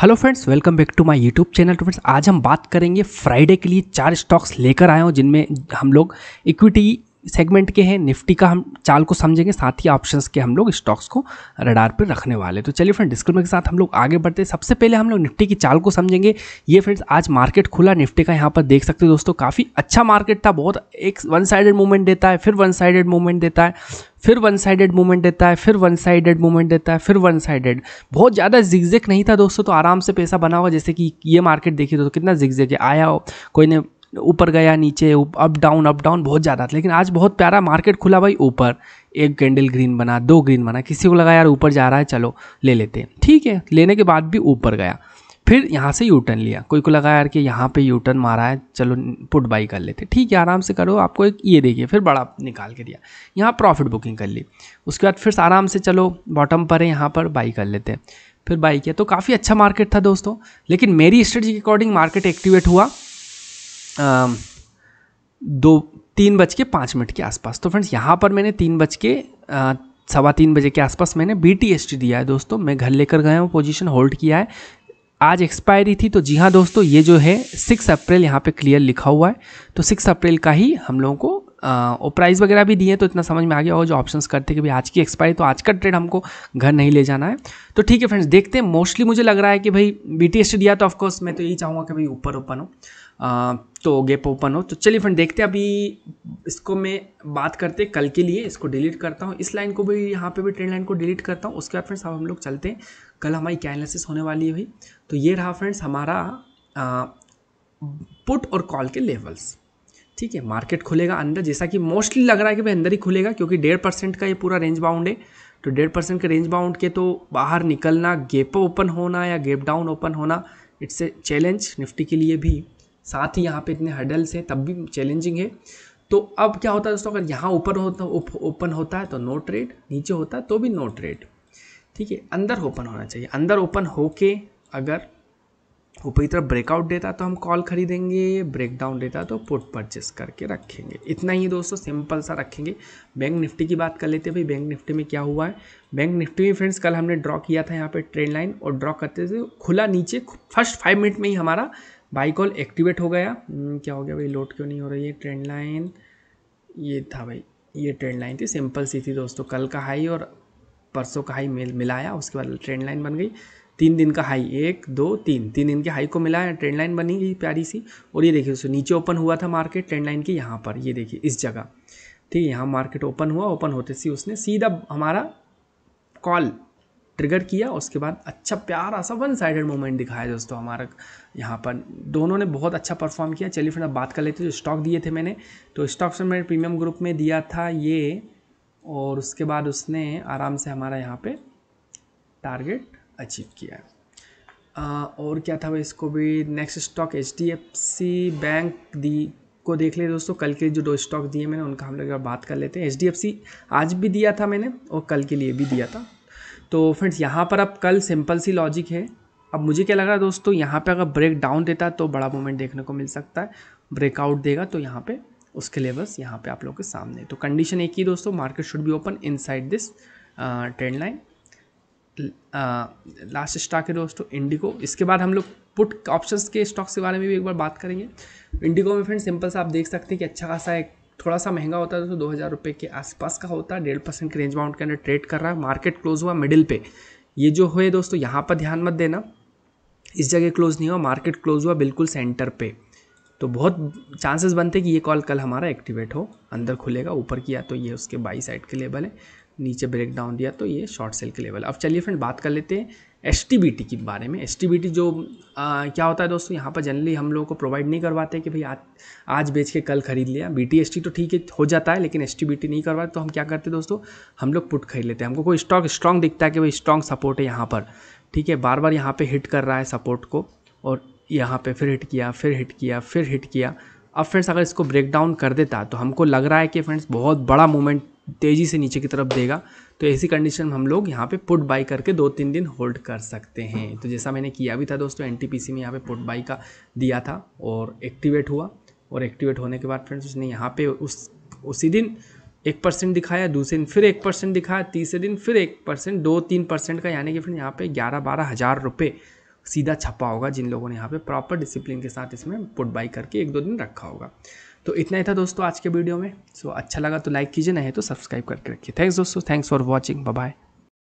hello friends welcome back to my YouTube channel to friends आज हम बात करेंगे फ्राइडे के लिए चार स्टॉक्स लेकर आए हों जिनमें हम लोग इक्विटी सेगमेंट के हैं निफ्टी का हम चाल को समझेंगे साथ ही ऑप्शंस के हम लोग स्टॉक्स को रडार पर रखने वाले तो चलिए फ्रेंड डिस्क्रिप्शन के साथ हम लोग आगे बढ़ते हैं सबसे पहले हम लोग निफ्टी की चाल को समझेंगे ये फ्रेंड्स आज मार्केट खुला निफ्टी का यहाँ पर देख सकते हो दोस्तों काफ़ी अच्छा मार्केट था बहुत एक वन साइडेड मूवमेंट देता है फिर वन साइडेड मूवमेंट देता है फिर वन साइडेड मूवमेंट देता है फिर वन साइडेड मूवमेंट देता है फिर वन साइडेड बहुत ज़्यादा जिगजेक नहीं था दोस्तों तो आराम से पैसा बना हुआ जैसे कि ये मार्केट देखिए दोस्तों कितना जिगजेक है आया हो कोई ने ऊपर गया नीचे अप डाउन अप डाउन बहुत ज़्यादा था लेकिन आज बहुत प्यारा मार्केट खुला भाई ऊपर एक कैंडल ग्रीन बना दो ग्रीन बना किसी को लगा यार ऊपर जा रहा है चलो ले लेते हैं ठीक है लेने के बाद भी ऊपर गया फिर यहाँ से यू टर्न लिया कोई को लगा यार कि यहाँ पे यू टर्न मारा है चलो पुट बाई कर लेते ठीक है आराम से करो आपको एक ये देखिए फिर बड़ा निकाल के दिया यहाँ प्रॉफिट बुकिंग कर ली उसके बाद फिर आराम से चलो बॉटम पर है यहाँ पर बाई कर लेते हैं फिर बाई किया तो काफ़ी अच्छा मार्केट था दोस्तों लेकिन मेरी स्ट्रेटजी के अकॉर्डिंग मार्केट एक्टिवेट हुआ दो तीन बज के पाँच मिनट के आसपास तो फ्रेंड्स यहाँ पर मैंने तीन बज के सवा तीन बजे के आसपास मैंने बी टी एस टी दिया है दोस्तों मैं घर लेकर गया हूँ पोजीशन होल्ड किया है आज एक्सपायरी थी तो जी हाँ दोस्तों ये जो है सिक्स अप्रैल यहाँ पे क्लियर लिखा हुआ है तो सिक्स अप्रैल का ही हम लोगों को और प्राइस वगैरह भी दिए तो इतना समझ में आ गया और जो ऑप्शंस करते कि भाई आज की एक्सपायरी तो आज का ट्रेड हमको घर नहीं ले जाना है तो ठीक है फ्रेंड्स देखते हैं मोस्टली मुझे लग रहा है कि भाई बी टी एस टी दिया तो ऑफकोर्स मैं तो यही चाहूँगा कि भाई ऊपर ओपन हो तो गेप ओपन हो तो चलिए फ्रेंड देखते हैं अभी इसको मैं बात करते कल के लिए इसको डिलीट करता हूँ इस लाइन को भी यहाँ पे भी ट्रेंड लाइन को डिलीट करता हूँ उसके बाद फ्रेंड्स अब हम लोग चलते हैं कल हमारी क्या एनालिसिस होने वाली है भाई तो ये रहा फ्रेंड्स हमारा पुट और कॉल के लेवल्स ठीक है मार्केट खुलेगा अंदर जैसा कि मोस्टली लग रहा है कि भाई अंदर ही खुलेगा क्योंकि डेढ़ परसेंट का ये पूरा रेंज बाउंड है तो डेढ़ परसेंट के रेंज बाउंड के तो बाहर निकलना गेप ओपन होना या गेप डाउन ओपन होना इट्स ए चैलेंज निफ्टी के लिए भी साथ ही यहाँ पे इतने हर्डल्स हैं तब भी चैलेंजिंग है तो अब क्या होता है दोस्तों अगर यहाँ ऊपर होता ओपन होता है तो नो ट्रेड नीचे होता है तो भी नो ट्रेड ठीक है अंदर ओपन होना चाहिए अंदर ओपन हो के अगर ऊपर की तरफ ब्रेकआउट देता तो हम कॉल खरीदेंगे ब्रेकडाउन देता तो पुट परचेस करके रखेंगे इतना ही दोस्तों सिंपल सा रखेंगे बैंक निफ्टी की बात कर लेते हैं भाई बैंक निफ्टी में क्या हुआ है बैंक निफ्टी में फ्रेंड्स कल हमने ड्रॉ किया था यहाँ पे ट्रेन लाइन और ड्रॉ करते थे खुला नीचे फर्स्ट फाइव मिनट में ही हमारा बाई कॉल एक्टिवेट हो गया हम्म, क्या हो गया भाई लोड क्यों नहीं हो रही है ट्रेंड लाइन ये था भाई ये ट्रेंड लाइन थी सिंपल सी थी दोस्तों कल का हाई और परसों का हाई मिल मिलाया उसके बाद ट्रेंड लाइन बन गई तीन दिन का हाई एक दो तीन तीन दिन के हाई को मिलाया ट्रेंड लाइन बनी गई प्यारी सी और ये देखिए दोस्तों नीचे ओपन हुआ था मार्केट ट्रेंड लाइन की यहाँ पर ये देखिए इस जगह ठीक है यहाँ मार्केट ओपन हुआ ओपन होते सी उसने सीधा हमारा कॉल ट्रिगर किया उसके बाद अच्छा प्यारा सा वन साइडेड मूवमेंट दिखाया दोस्तों हमारा यहाँ पर दोनों ने बहुत अच्छा परफॉर्म किया चलिए फिर अब बात कर लेते जो स्टॉक दिए थे मैंने तो स्टॉक से मैंने प्रीमियम ग्रुप में दिया था ये और उसके बाद उसने आराम से हमारा यहाँ पे टारगेट अचीव किया आ, और क्या था भाई इसको भी next stock H D F C bank दी को देख ले दोस्तों कल के जो दो स्टॉक दिए मैंने उनका हम लोग बात कर लेते हैं एच डी एफ सी आज भी दिया था मैंने और कल के लिए भी दिया था तो फ्रेंड्स यहाँ पर अब कल सिंपल सी लॉजिक है अब मुझे क्या लग रहा है दोस्तों यहाँ पे अगर ब्रेक डाउन देता तो बड़ा मूवमेंट देखने को मिल सकता है ब्रेकआउट देगा तो यहाँ पे उसके लेवल्स यहाँ पे आप लोग के सामने तो कंडीशन एक ही दोस्तों market should be open inside this trend line last stock है दोस्तों इंडिगो इसके बाद हम लोग पुट ऑप्शंस के स्टॉक्स के बारे में भी एक बार बात करेंगे इंडिगो में फ्रेंड सिंपल सा आप देख सकते हैं कि अच्छा खासा एक थोड़ा सा महंगा होता है तो दो हज़ार रुपये के आसपास का होता है डेढ़ परसेंट रेंज बाउंड के अंदर ट्रेड कर रहा है मार्केट क्लोज हुआ मिडिल पे ये जो हुए दोस्तों यहाँ पर ध्यान मत देना इस जगह क्लोज़ नहीं हुआ मार्केट क्लोज हुआ बिल्कुल सेंटर पे तो बहुत चांसेस बनते हैं कि ये कॉल कल हमारा एक्टिवेट हो अंदर खुलेगा ऊपर किया तो ये उसके बाई साइड के लेवल है नीचे ब्रेक डाउन दिया तो ये शॉर्ट सेल के लेवल अब चलिए फ्रेंड बात कर लेते हैं एस के बारे में एस जो आ, क्या होता है दोस्तों यहाँ पर जनरली हम लोगों को प्रोवाइड नहीं करवाते कि भाई आज आज बेच के कल खरीद लिया बी टी तो ठीक है हो जाता है लेकिन एस नहीं करवाते तो हम क्या करते हैं दोस्तों हम लोग पुट खरीद लेते हैं हमको कोई स्टॉक स्ट्रॉन्ग दिखता है कि भाई स्ट्रॉन्ग सपोर्ट है यहाँ पर ठीक है बार बार यहाँ पर हिट कर रहा है सपोर्ट को और यहाँ पर फिर हिट किया फिर हिट किया फिर हिट किया अब फ्रेंड्स अगर इसको ब्रेक डाउन कर देता तो हमको लग रहा है कि फ्रेंड्स बहुत बड़ा मूवमेंट तेज़ी से नीचे की तरफ देगा तो ऐसी कंडीशन में हम लोग यहाँ पे पुट बाई करके दो तीन दिन होल्ड कर सकते हैं तो जैसा मैंने किया भी था दोस्तों एन में यहाँ पे पुट बाई का दिया था और एक्टिवेट हुआ और एक्टिवेट होने के बाद फ्रेंड्स उसने यहाँ पे उस उसी दिन एक परसेंट दिखाया दूसरे दिन फिर एक परसेंट दिखाया तीसरे दिन फिर एक परसेंट दो तीन परसेंट का यानी कि फ्रेंड यहाँ पे ग्यारह बारह हज़ार रुपये सीधा छपा होगा जिन लोगों ने यहाँ पे प्रॉपर डिसिप्लिन के साथ इसमें पुट बाई करके एक दो दिन रखा होगा तो इतना ही था दोस्तों आज के वीडियो में सो अच्छा लगा तो लाइक कीजिए नहीं तो सब्सक्राइब करके रखिए थैंक्स दोस्तों थैंक्स फॉर वॉचिंग बाय